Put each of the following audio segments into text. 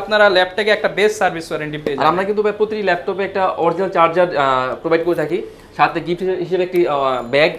আপনারা ল্যাপটপে একটা বেস্ট সার্ভিস ওয়ারেন্টি পেয়ে যাবেন আমরা কিন্তু প্রতি ল্যাপটপে একটা অরিজিনাল চার্জার প্রোভাইড করে থাকি সাথে গিফট হিসেবে একটি ব্যাগ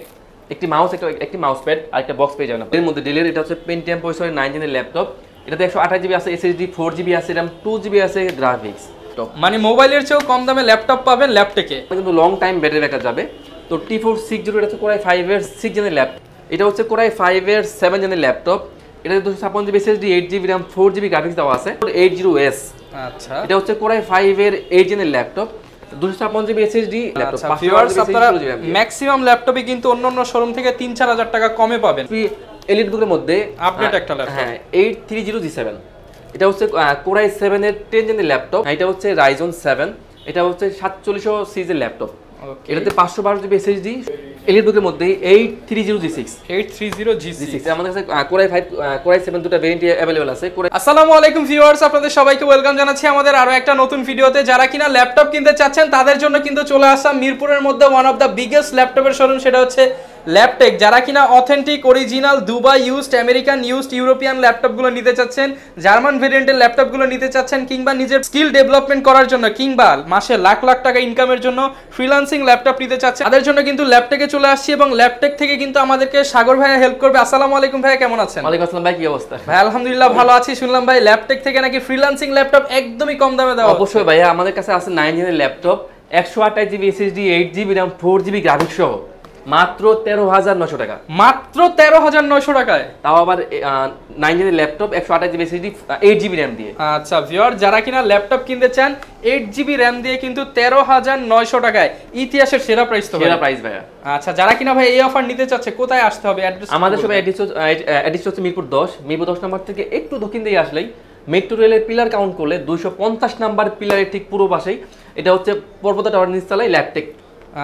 একটি মাউস একটা একটি মাউস প্যাড আর একটা বক্স পেয়ে যাবেন এর মধ্যে ডেলের এটা হচ্ছে পেন্টিএম পরিসরের নাইন জেনের ল্যাপটপ এটাতে একশো আঠাশ জিবি আছে এসএসডি ফোর জিবি আছে র্যাম টু জিবি আছে গ্রাফিক্স তো মানে মোবাইলের চেয়েও কম দামে ল্যাপটপ পাবেন ল্যাপটপে কিন্তু লং টাইম ব্যাটারি ব্যাকআপ যাবে তো টি ফোর সিক্স এটা হচ্ছে কোরাই ফাইভের সিক্স জেনের ল্যাপটপ এটা হচ্ছে কোরাই এর সেভেন জেনের ল্যাপটপ এটা দুশো GB SSD eight GB RAM four GB graphics দেওয়া আছে এইট জিরো এস আচ্ছা এটা হচ্ছে ফাইভ এর এইট জেনের ল্যাপটপ ম্যাক্সিমাম কিন্তু অন্য অন্য শোরুম থেকে তিন চার হাজার টাকা কমে মধ্যে আপডেট হ্যাঁ এইট থ্রি জিরো সেভেন এটা হচ্ছে কোরাই টেন ল্যাপটপ এটা হচ্ছে সেভেন এটা হচ্ছে ল্যাপটপ এটাতে পাঁচশো বারো জিবি এসএসডি এলিটবুকের মধ্যে eight three zero G six eight three zero G six আমাদের কাছে কোরাই ফাইভ কোরাই সেভেন দুটো ভেরিয়েন্ট অ্যাভেলেবল আছে আসসালামু আলাইকুম ভিউয়ার্স আপনাদের সবাইকে ওয়েলকাম জানাচ্ছি আমাদের আরও একটা নতুন ভিডিওতে যারা কিনা ল্যাপটপ কিনতে চাচ্ছেন তাদের জন্য কিন্তু চলে আসা মিরপুরের মধ্যে ওয়ান অফ দ্য বিগেস্ট ল্যাপটপের শোরুম সেটা হচ্ছে ল্যাপটেক যারা কিনা authentic original Dubai used American used European ল্যাপটপগুলো নিতে চাচ্ছেন জার্মান ভেরিয়েন্টের ল্যাপটপগুলো নিতে চাচ্ছেন কিংবা নিজের স্কিল ডেভেলপমেন্ট করার জন্য কিংবা মাসে লাখ লাখ টাকা ইনকামের জন্য ফ্রিলান্সিং ল্যাপটপ নিতে চাচ্ছেন তাদের জন্য কিন্তু ল্যাপটেকে চলে আসছি এবং ল্যাপটেক থেকে কিন্তু আমাদেরকে সাগর ভাইয়া হেল্প করবে আসসালামু আলাইকুম ভাইয়া কেমন আছেন ওয়ালাইকুম আসসালাম ভাই কি অবস্থা ভাই আলহামদুলিল্লাহ ভালো আছি শুনলাম ভাই ল্যাপটেক থেকে নাকি ফ্রিলান্সিং ল্যাপটপ একদমই কম দামে দেওয়া অবশ্যই ভাইয়া আমাদের কাছে আছে নাইন জিবি ল্যাপটপ একশো আঠাশ GB SSD eight GB RAM four GB graphics সহ মাত্র তেরো হাজার নশো টাকা মাত্র তেরো হাজার নশো টাকায় তাও আবার নাইন জিবি ল্যাপটপ একশো আঠাশ GB SSD eight GB RAM দিয়ে আচ্ছা ভিওর যারা কিনা ল্যাপটপ কিনতে চান এইট জিবি র্যাম দিয়ে কিন্তু তেরো হাজার নয়শো টাকায় ইতিহাসের সেরা প্রাইস তো সেরা প্রাইস ভাইয়া আচ্ছা যারা কিনা ভাই এই অফার নিতে চাচ্ছে কোথায় আসতে হবে আমাদের সবাই অ্যাড্রেস হচ্ছে মিরপুর দশ মিরপুর দশ নম্বর থেকে একটু দক্ষিণ দিয়ে আসলেই মেট্রো রেলের পিলার কাউন্ট করলে দুইশো পঞ্চাশ নাম্বার পিলারের ঠিক পুরো পাশেই এটা হচ্ছে পর্বতা টাওয়ার নিচতলায় ল্যাপটেক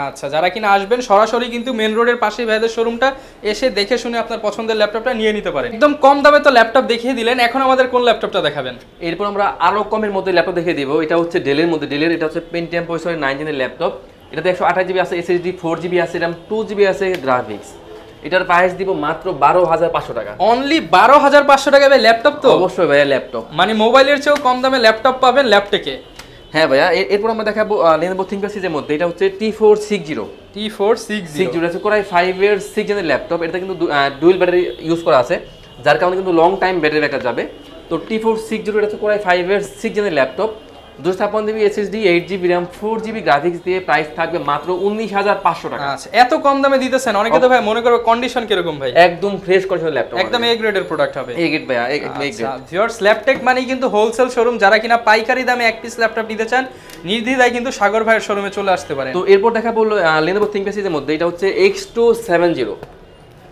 আচ্ছা যারা কিনা আসবেন সরাসরি কিন্তু মেন রোডের পাশে ভাইদের শোরুমটা এসে দেখে শুনে আপনার পছন্দের ল্যাপটপটা নিয়ে নিতে পারেন একদম কম দামে তো ল্যাপটপ দেখিয়ে দিলেন এখন আমাদের কোন ল্যাপটপটা দেখাবেন এরপর আমরা আরো কমের মধ্যে ল্যাপটপ দেখিয়ে দিব এটা হচ্ছে ডেলের মধ্যে ডেলের এটা হচ্ছে পেন্টিএম পয়সরের নাইন জেনের ল্যাপটপ এটাতে একশো আঠাশ জিবি আছে এসএসডি ফোর জিবি আছে র্যাম টু জিবি আছে গ্রাফিক্স এটার প্রাইস দিব মাত্র বারো হাজার পাঁচশো টাকা অনলি বারো হাজার পাঁচশো টাকা ভাই ল্যাপটপ তো অবশ্যই ভাইয়া ল্যাপটপ মানে মোবাইলের চেয়েও কম দামে ল্যাপটপ পাবেন ল্যাপটপে হ্যাঁ ভাইয়া এরপর আমরা দেখাবো লেনোভো থিঙ্কার সিজের মধ্যে এটা হচ্ছে T four six zero T four six six zero আছে কোরাই ফাইভ এর সিক্স জেনের ল্যাপটপ এটা কিন্তু ডুয়েল ব্যাটারি ইউজ করা আছে যার কারণে কিন্তু লং টাইম ব্যাটারি ব্যাকআপ যাবে তো টি ফোর সিক্স জিরো এটা হচ্ছে কোরাই ফাইভ এর সিক্স জেনের ল্যাপটপ দুশো ছাপ্পান্ন GB SSD eight GB RAM four GB graphics দিয়ে প্রাইস থাকবে মাত্র উনিশ হাজার পাঁচশো টাকা আচ্ছা এত কম দামে দিতেছেন অনেকে তো ভাই মনে করবে কন্ডিশন কিরকম ভাই একদম ফ্রেশ কন্ডিশন ল্যাপটপ একদম এ গ্রেডের প্রোডাক্ট হবে এ গ্রেড ভাই একদম এ গ্রেড ভিউয়ার্স ল্যাপটেক মানে কিন্তু হোলসেল শোরুম যারা কিনা পাইকারি দামে এক পিস ল্যাপটপ নিতে চান নির্দ্বিধায় কিন্তু সাগর ভাইয়ের শোরুমে চলে আসতে পারে তো এরপর দেখা বললো লেনোভো থিংকপ্যাড সিরিজের মধ্যে এটা হচ্ছে এক্স টু সেভেন জিরো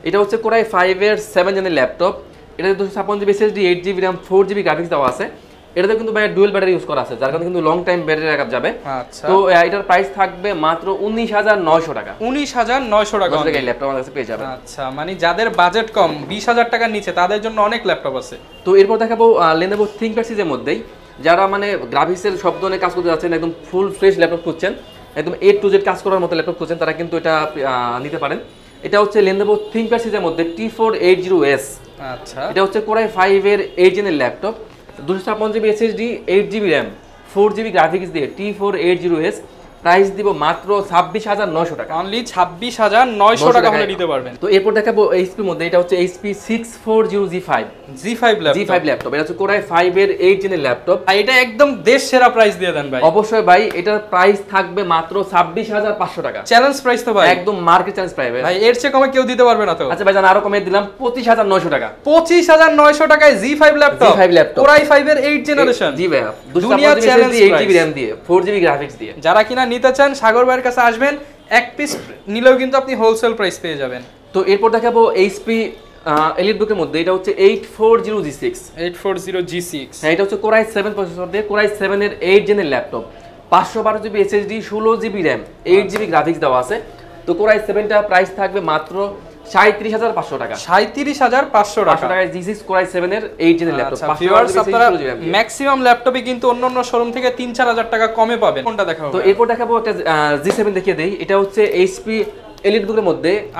এটা হচ্ছে কোরাই এর সেভেন জেনের ল্যাপটপ এটা দুশো ছাপ্পান্ন GB SSD eight GB RAM four GB graphics দেওয়া আছে এটাতে কিন্তু ভাই ডুয়েল ব্যাটারি ইউজ করা আছে যার কারণে কিন্তু লং টাইম ব্যাটারি রাখা যাবে আচ্ছা। তো এটার প্রাইস থাকবে মাত্র উনিশ হাজার নয়শো টাকা উনিশ হাজার নয়শো টাকা ল্যাপটপ আমার পেয়ে যাবে আচ্ছা মানে যাদের বাজেট কম বিশ হাজার টাকার নিচে তাদের জন্য অনেক ল্যাপটপ আছে তো এরপর দেখাবো লেনেবো থিঙ্কপ্যাড সিজের মধ্যেই যারা মানে গ্রাফিক্সের শব্দ নিয়ে কাজ করতে যাচ্ছেন একদম ফুল ফ্রেশ ল্যাপটপ খুঁজছেন একদম এ টু জেড কাজ করার মতো ল্যাপটপ খুঁজছেন তারা কিন্তু এটা নিতে পারেন এটা হচ্ছে লেনদেবো থিঙ্কপ্যাড সিজের মধ্যে T four eight zero S আচ্ছা এটা হচ্ছে কোরাই এর এইট জেনের ল্যাপটপ দুশো ছাপ্পান্ন GB SSD eight GB RAM four GB graphics দিয়ে T four eight zero S price দিব মাত্র ছাব্বিশ হাজার নয়শো টাকা অনলি ছাব্বিশ হাজার নয়শো টাকা হলে নিতে পারবেন তো এরপর দেখাবো এইচপির মধ্যে এটা হচ্ছে HP six four zero G five G five G five laptop এটা হচ্ছে কোরআ ফাইভ এর এইট জেনের ল্যাপটপ আর এটা একদম দেশ সেরা প্রাইস দিয়ে দেন ভাই অবশ্যই ভাই এটার প্রাইস থাকবে মাত্র ছাব্বিশ হাজার পাঁচশো টাকা চ্যালেঞ্জ প্রাইস তো ভাই একদম মার্কেট চ্যালেঞ্জ প্রাইস ভাই এর চেয়ে কমে কেউ দিতে পারবে না তো আচ্ছা ভাই জান আরো কমে দিলাম পঁচিশ হাজার নয়শো টাকা পঁচিশ হাজার নয়শো টাকায় G five laptop G five laptop core i five এর এইট জেনারেশন জি ভাই দুনিয়া চ্যালেঞ্জ এইট জিবি র্যাম দিয়ে ফোর জিবি গ্রাফিক্স দিয়ে যারা কিনা নিতে চান সাগর ভাইয়ের কাছে আসবেন এক পিস নিলেও কিন্তু আপনি হোলসেল প্রাইস পেয়ে যাবেন তো এরপর দেখাবো এইচপি এলিট বুকের মধ্যে এটা হচ্ছে eight four zero G six eight four zero G six হ্যাঁ এটা হচ্ছে কোরাই সেভেন প্রসেসর দিয়ে কোরাই সেভেনের এইট জেনের ল্যাপটপ পাঁচশো বারো জিবি এসএসডি ষোলো GB RAM eight GB graphics দেওয়া আছে তো কোরাই সেভেনটা প্রাইস থাকবে মাত্র হাজার পাঁচশো টাকা হাজার পাঁচশো ল্যাপটপ আচ্ছা, কিন্তু শোরুম থেকে তিন চার হাজার টাকা কমে পাবেন এটা হচ্ছে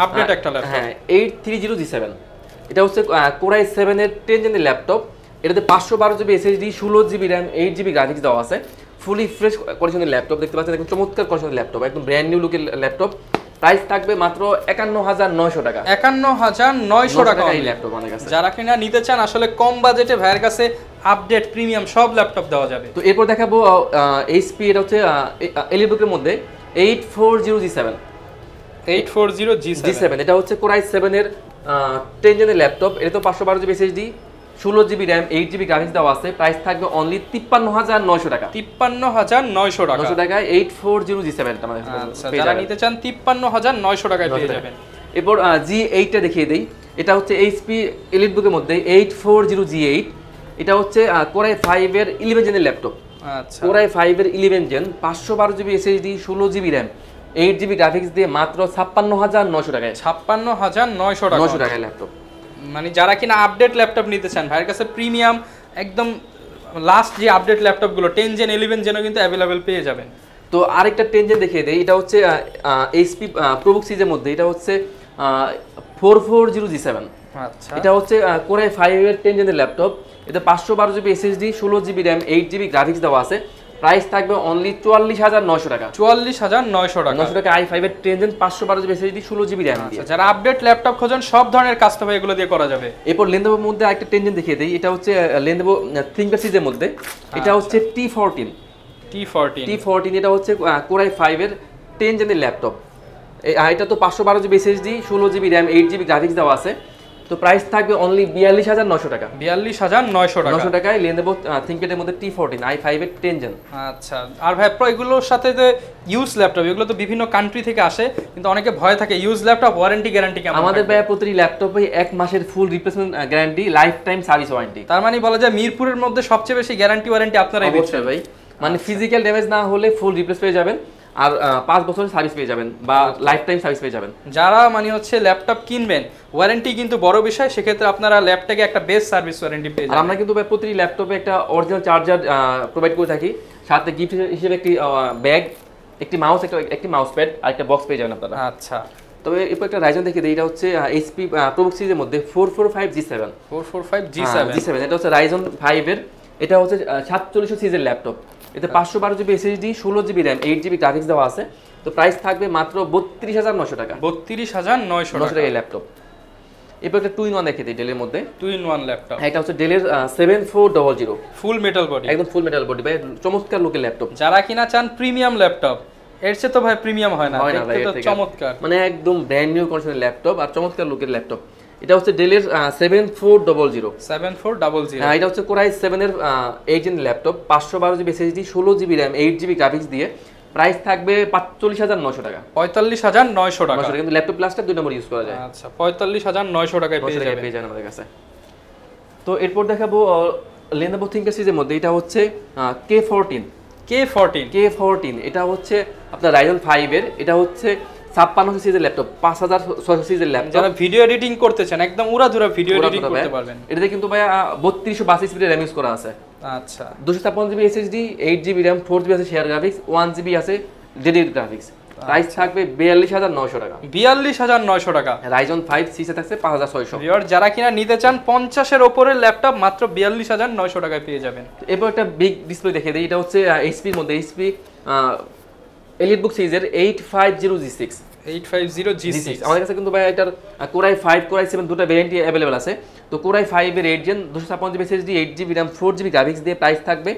আপডেট একটা হ্যাঁ eight three zero G seven এটা হচ্ছে কোরাই সেভেন এর টেন ল্যাপটপ এটাতে পাঁচশো বারো ষোলো GB RAM eight GB graphics দেওয়া আছে ফুলি ফ্রেশ কন্ডিশনের ল্যাপটপ দেখতে পাচ্ছেন একদম চমৎকার কন্ডিশনের ল্যাপটপ একদম ব্র্যান্ড নিউ লুকের ল্যাপটপ প্রাইস থাকবে মাত্র একান্ন হাজার নয়শো টাকা একান্ন হাজার নয়শো টাকা এই ল্যাপটপ আমার কাছে যারা কিনা নিতে চান আসলে কম বাজেটে ভাইয়ের কাছে আপডেট প্রিমিয়াম সব ল্যাপটপ দেওয়া যাবে তো এরপর দেখাবো এইচপি এটা হচ্ছে এলিবুকের মধ্যে eight four zero G seven eight four zero G seven এটা হচ্ছে কোরাই সেভেনের টেন জেনের ল্যাপটপ এটা তো পাঁচশো বারো জিবি এসএসডি ষোলো GB RAM eight GB graphics দেওয়া আছে প্রাইস থাকবে অনলি তিপ্পান্ন হাজার নয়শো টাকা তিপ্পান্ন হাজার নয়শো টাকা টাকা eight four zero G seven যারা নিতে চান তিপ্পান্ন হাজার নয়শো টাকায় পেয়ে যাবেন এরপর জি এইটটা দেখিয়ে দিই এটা হচ্ছে এইচপি এলিট বুকের মধ্যে eight four zero G eight এটা হচ্ছে কোরাই ফাইভের ইলেভেন জেনের ল্যাপটপ আচ্ছা কোরাই ফাইভের ইলেভেন জেন পাঁচশো বারো জিবি এসএসডি ষোলো GB RAM eight GB graphics দিয়ে মাত্র ছাপ্পান্ন হাজার নয়শো টাকায় ছাপ্পান্ন হাজার নয়শো টাকা নয়শো টাকায় ল্যাপটপ মানে যারা কিনা আপডেট ল্যাপটপ নিতে চান ভাইয়ের কাছে প্রিমিয়াম একদম লাস্ট যে আপডেট ল্যাপটপগুলো টেন জেন ইলেভেন জেনও কিন্তু অ্যাভেলেবেল পেয়ে যাবেন তো আরেকটা টেন জেন দেখিয়ে দেয় এটা হচ্ছে এইচপি প্রবুক সিজের মধ্যে এটা হচ্ছে four four zero G seven আচ্ছা এটা হচ্ছে কোরাই ফাইভ এর টেন জেনের ল্যাপটপ এটা পাঁচশো বারো জিবি এসএসডি ষোলো GB RAM eight GB graphics দেওয়া আছে প্রাইস থাকবে অনলি চুয়াল্লিশ হাজার নয়শো টাকা চুয়াল্লিশ হাজার নয়শো টাকা নয়শো টাকা আই ফাইভের ট্রেন পাঁচশো বারো জিবি এসএসডি ষোলো জিবি র্যাম আচ্ছা, যারা আপডেট ল্যাপটপ খোঁজেন সব ধরনের কাজ তবে এগুলো দিয়ে করা যাবে এরপর লেনদেবের মধ্যে একটা ট্রেন দেখিয়ে দিই এটা হচ্ছে লেনদেব থিঙ্কার সিজের মধ্যে আচ্ছা। এটা হচ্ছে T fourteen T fourteen T fourteen এটা হচ্ছে কোরাই ফাইভের ট্রেন জেনের ল্যাপটপ এটা তো পাঁচশো বারো জিবি এসএসডি ষোলো GB RAM eight GB graphics দেওয়া আছে তো প্রাইস থাকবে অনলি বিয়াল্লিশ হাজার নশো টাকা বিয়াল্লিশ হাজার নয়শো টাকা নশো টাকায় নিয়ে নেবো মধ্যে টি ফোরটিন আই ফাইভের টেন জেন আচ্ছা আর ভাই এগুলোর সাথে যে ইউজ ল্যাপটপ এগুলো তো বিভিন্ন কান্ট্রি থেকে আসে কিন্তু অনেকে ভয় থাকে ইউজ ল্যাপটপ ওয়ারেন্টি গ্যারান্টি কেমন আমাদের ভাই প্রতিটি ল্যাপটপে এক মাসের full replacement guarantee lifetime service warranty তার মানে বলা যায় মিরপুরের মধ্যে সবচেয়ে বেশি গ্যারান্টি ওয়ারেন্টি আপনারাই দিচ্ছেন ভাই মানে ফিজিক্যাল আচ্ছা। ড্যামেজ না হলে ফুল রিপ্লেস পেয়ে যাবেন আর পাঁচ বছরের সার্ভিস পেয়ে যাবেন বা লাইফ টাইম সার্ভিস পেয়ে যাবেন যারা মানে হচ্ছে ল্যাপটপ কিনবেন ওয়ারেন্টি কিন্তু বড় বিষয় সেক্ষেত্রে আপনারা ল্যাপটপে একটা বেস্ট সার্ভিস ওয়ারেন্টি পেয়ে যাবেন আমরা কিন্তু প্রতি ল্যাপটপে একটা অরিজিনাল চার্জার প্রোভাইড করে থাকি সাথে গিফট হিসেবে একটি ব্যাগ একটি মাউস একটা একটি মাউস প্যাড আর একটা বক্স পেয়ে যাবেন আপনারা আচ্ছা তবে এরপর একটা রাইজন দেখে দিই এটা হচ্ছে এইচপি প্রোবুক সিরিজের মধ্যে four four five G seven four four five G seven G seven এটা হচ্ছে রাইজন ফাইভের এটা হচ্ছে সাতচল্লিশশো সিজের ল্যাপটপ এতে আচ্ছা। পাঁচশো বারো জিবি এসএসডি ষোলো GB RAM eight GB graphics দেওয়া আছে তো প্রাইস থাকবে মাত্র বত্রিশ হাজার নশো টাকা বত্রিশ হাজার নয়শো টাকা এই ল্যাপটপ এরপর একটা টু ইন ওয়ান দেখে দিই ডেলের মধ্যে টু ইন ওয়ান ল্যাপটপ হ্যাঁ, এটা হচ্ছে ডেলের seven four double zero full metal body একদম ফুল মেটাল বডি ভাই চমৎকার লোকের ল্যাপটপ যারা কিনা চান প্রিমিয়াম ল্যাপটপ এর চেয়ে তো ভাই প্রিমিয়াম হয় না চমৎকার মানে একদম ব্র্যান্ড নিউ কন্ডিশনের ল্যাপটপ আর চমৎকার লোকের ল্যাপটপ এটা হচ্ছে ডেলের seven four double zero seven four double zero এটা হচ্ছে কোরাই সেভেনের এইট ইন ল্যাপটপ পাঁচশো বারো জিবি এসএসডি ষোলো GB RAM eight GB graphics দিয়ে প্রাইস থাকবে পাঁচচল্লিশ হাজার নয়শো টাকা পঁয়তাল্লিশ হাজার নয়শো টাকা কিন্তু ল্যাপটপ প্লাসটা দুই নম্বর ইউজ করা যায় আচ্ছা পঁয়তাল্লিশ হাজার নয়শো টাকায় পেয়ে যান আমাদের কাছে তো এরপর দেখাবো লেনোভো থিঙ্কার সিজের মধ্যে এটা হচ্ছে K fourteen K fourteen K fourteen এটা হচ্ছে আপনার রাইজন ফাইভের এটা হচ্ছে ছাপ্পান্ন সিজের ল্যাপটপ পাঁচ হাজার ছয়শো সিজের ল্যাপটপ যারা ভিডিও এডিটিং করতে চান একদম উড়াধুরা ভিডিও এডিটিং করতে পারবেন এটাতে কিন্তু ভাই বত্রিশশো বাস স্পিডের র্যাম ইউজ করা আছে আচ্ছা দুশো ছাপ্পান্ন GB SSD eight GB RAM four GB আছে শেয়ার গ্রাফিক্স ওয়ান জিবি আছে ডেডিকেট গ্রাফিক্স প্রাইস থাকবে বিয়াল্লিশ হাজার নয়শো টাকা বিয়াল্লিশ হাজার নয়শো টাকা রাইজন ফাইভ সিসে থাকছে পাঁচ হাজার ছয়শো যারা কিনা নিতে চান পঞ্চাশের ওপরে ল্যাপটপ মাত্র বিয়াল্লিশ হাজার নয়শো টাকায় পেয়ে যাবেন এরপর একটা বিগ ডিসপ্লে দেখে দিই এটা হচ্ছে এইচপির মধ্যে এইচপি এলিট বুক সিরিজের eight five zero G six eight five zero G six আমাদের কাছে কিন্তু ভাই এটার কোরাই ফাইভ কোরাই সেভেন দুটো ভ্যারিয়েন্টি অ্যাভেলেবেল আছে তো কোরাই ফাইভের এইট জেন দুশো ছাপ্পান্ন GB SSD eight GB RAM four GB graphics দিয়ে প্রাইস থাকবে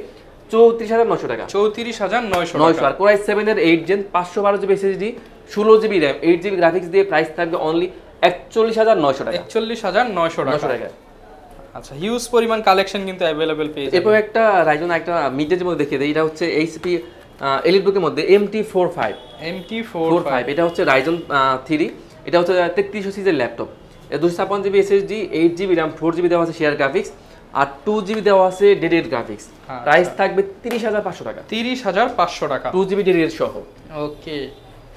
চৌত্রিশ হাজার নশো টাকা চৌত্রিশ হাজার নয়শো নয়শো আর কোরাই সেভেনের এইট জেন পাঁচশো বারো জিবি এসএসডি ষোলো GB RAM eight GB graphics দিয়ে প্রাইস থাকবে অনলি একচল্লিশ হাজার নয়শো টাকা একচল্লিশ হাজার নয়শো টাকা আচ্ছা হিউজ পরিমাণ কালেকশন কিন্তু অ্যাভেলেবেল পেয়ে এরপর একটা রাইজন একটা মিডের মধ্যে দেখিয়ে দেয় এটা হচ্ছে এইচপি এলিট বুকের মধ্যে MT four five T four five এটা হচ্ছে রাইজন থ্রি এটা হচ্ছে তেত্রিশশো সিজের ল্যাপটপ দুশো ছাপ্পান্ন GB SSD eight GB RAM four GB দেওয়া আছে শেয়ার গ্রাফিক্স আর টু জিবি দেওয়া আছে ডেডেড গ্রাফিক্স প্রাইস থাকবে তিরিশ হাজার পাঁচশো টাকা তিরিশ হাজার পাঁচশো টাকা টু জিবি ডেডেড সহ ওকে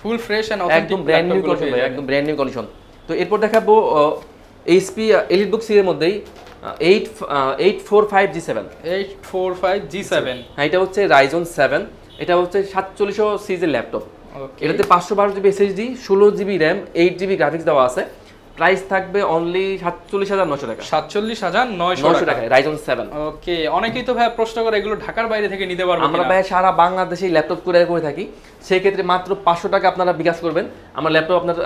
ফুল ফ্রেশ অ্যান্ড একদম ব্র্যান্ড নিউ কন্ডিশন একদম ব্র্যান্ড নিউ কন্ডিশন তো এরপর দেখাবো এইচপি এলিট বুক সিরিজের মধ্যেই eight eight four five G seven eight four five G seven হ্যাঁ এটা হচ্ছে রাইজন সেভেন এটা হচ্ছে সাতচল্লিশশো সিজের ল্যাপটপ এটাতে পাঁচশো বারো জিবি এসএসডি ষোলো GB RAM eight GB graphics দেওয়া আছে প্রাইস থাকবে অনলি সাতচল্লিশ হাজার নশো টাকা সাতচল্লিশ হাজার নয়শো টাকা রাইজন সেভেন ওকে অনেকেই তো ভাইয়া প্রশ্ন করে এগুলো ঢাকার বাইরে থেকে নিতে পারবো আমরা ভাই সারা বাংলাদেশে ল্যাপটপ করে করে থাকি সেই ক্ষেত্রে মাত্র পাঁচশো টাকা আপনারা বিকাশ করবেন আমার ল্যাপটপ আপনার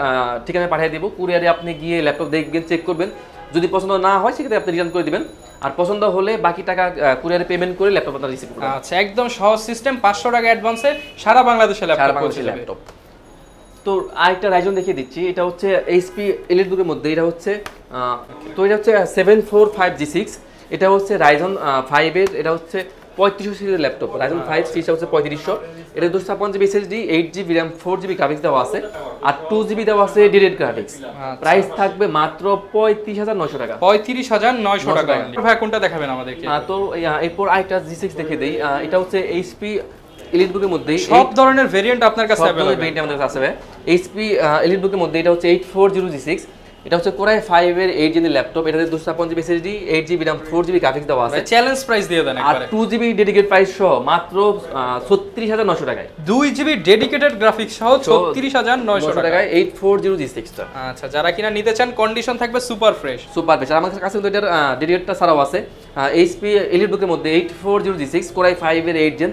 ঠিকানায় পাঠিয়ে দেবো কুরিয়ারে আপনি গিয়ে ল্যাপটপ দেখবেন চেক করবেন যদি পছন্দ না হয় সেক্ষেত্রে আপনি রিটার্ন করে দেবেন আর পছন্দ হলে বাকি টাকা কুরিয়ারে পেমেন্ট করে ল্যাপটপ আপনার রিসিভ করবেন আচ্ছা একদম সহজ সিস্টেম পাঁচশো টাকা অ্যাডভান্সে সারা বাংলাদেশে ল্যাপটপ পৌঁছে যাবে তো আরেকটা রাইজন দেখিয়ে দিচ্ছি এটা হচ্ছে এইচপি এলিট বুকের মধ্যে এটা হচ্ছে তো এটা হচ্ছে seven four five G six এটা হচ্ছে রাইজন ফাইভের এটা হচ্ছে পঁয়ত্রিশশো সিরিজের ল্যাপটপ রাইজন ফাইভ সিরিজ হচ্ছে পঁয়ত্রিশশো এটা দুশো ছাপ্পান্ন GB SSD eight GB RAM four GB graphics দেওয়া আছে আর টু জিবি দেওয়া আছে ডিরেড গ্রাফিক্স প্রাইস থাকবে মাত্র পঁয়ত্রিশ হাজার নয়শো টাকা পঁয়ত্রিশ হাজার নয়শো টাকা ভাই কোনটা দেখাবেন আমাদেরকে তো এরপর আরেকটা জি সিক্স দেখে দিই এটা হচ্ছে এইচপি এলিট মধ্যে সব ধরনের ভেরিয়েন্ট আপনার কাছে ভেরিয়েন্ট আমাদের কাছে আসবে এইচপি এলিট মধ্যে এটা হচ্ছে eight four zero G six এটা হচ্ছে কোরাই ফাইভ এর এইট জিবি ল্যাপটপ এটাতে দুশো ছাপ্পান্ন GB SSD eight GB RAM four GB graphics দেওয়া মানে আছে চ্যালেঞ্জ প্রাইস দিয়ে দেন আর টু জিবি ডেডিকেট প্রাইস সহ মাত্র ছত্রিশ হাজার নশো টাকায় দুই জিবি ডেডিকেটেড গ্রাফিক্স সহ ছত্রিশ হাজার নশো টাকায় এইট ফোর জিরো জি সিক্সটা আচ্ছা যারা কিনা নিতে চান কন্ডিশন থাকবে সুপার ফ্রেশ সুপার ফ্রেশ আমাদের কাছে কিন্তু এটার ডেডিকেটটা ছাড়াও আছে এইচপি এলিট বুকের মধ্যে eight four zero G six core i five এর এইট জেন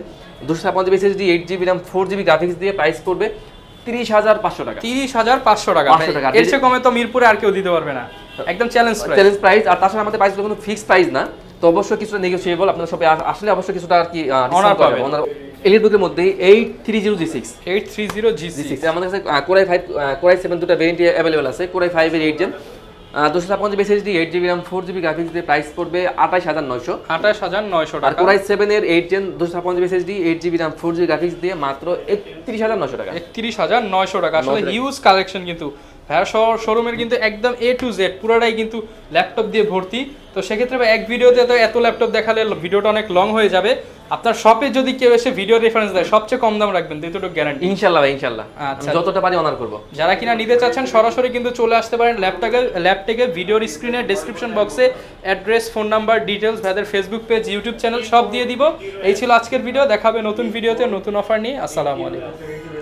দুশো ছাপ্পান্ন GB SSD eight GB RAM four GB graphics দিয়ে প্রাইস করবে তিরিশ হাজার পাঁচশো টাকা তিরিশ হাজার টাকা আচ্ছা। আচ্ছা, আমাদের ফিক্সড প্রাইস না তো অবশ্যই কিছুটা নেগোসিয়েবল আপনার সবাই আসলে অবশ্যই কিছুটা আর কি অনার পাবে মধ্যে eight three zero G six eight three zero G core i five core i seven দুটো ভেরিয়েন্ট অ্যাভেলেবেল আছে কোরাই ফাইভের এইট জেন দুশো ছাপ্পান্ন GB SSD eight GB RAM four GB graphics দিয়ে প্রাইস পড়বে আঠাশ হাজার নয়শো আঠাশ হাজার নয়শো কোরাই এইট জেন দুশো ছাপ্পান্ন GB SSD eight GB RAM four GB graphics দিয়ে মাত্র একত্রিশ হাজার নয়শো টাকা একত্রিশ হাজার নয়শো টাকা আসলে হিউজ কালেকশন কিন্তু হ্যাঁ, শোরুমের কিন্তু একদম এ টু জেড পুরোটাই কিন্তু ল্যাপটপ দিয়ে ভর্তি তো সেক্ষেত্রে এক ভিডিওতে তো এত ল্যাপটপ দেখালে ভিডিওটা অনেক লং হয়ে যাবে আপনার শপে যদি কেউ এসে ভিডিও রেফারেন্স দেয় সবচেয়ে কম দাম রাখবেন দুটো গ্যারান্টি ইনশাল্লাহ ইনশাল্লাহ আচ্ছা যতটা পারি অনার করব যারা কিনা নিতে চাচ্ছেন সরাসরি কিন্তু চলে আসতে পারেন ল্যাপটপে ল্যাপটপে ভিডিওর স্ক্রিনে ডেসক্রিপশন বক্সে অ্যাড্রেস ফোন নাম্বার ডিটেলস ভাইদের ফেসবুক পেজ ইউটিউব চ্যানেল সব দিয়ে দিব এই ছিল আজকের ভিডিও দেখাবে নতুন ভিডিওতে নতুন অফার নিয়ে আসসালামু আলাইকুম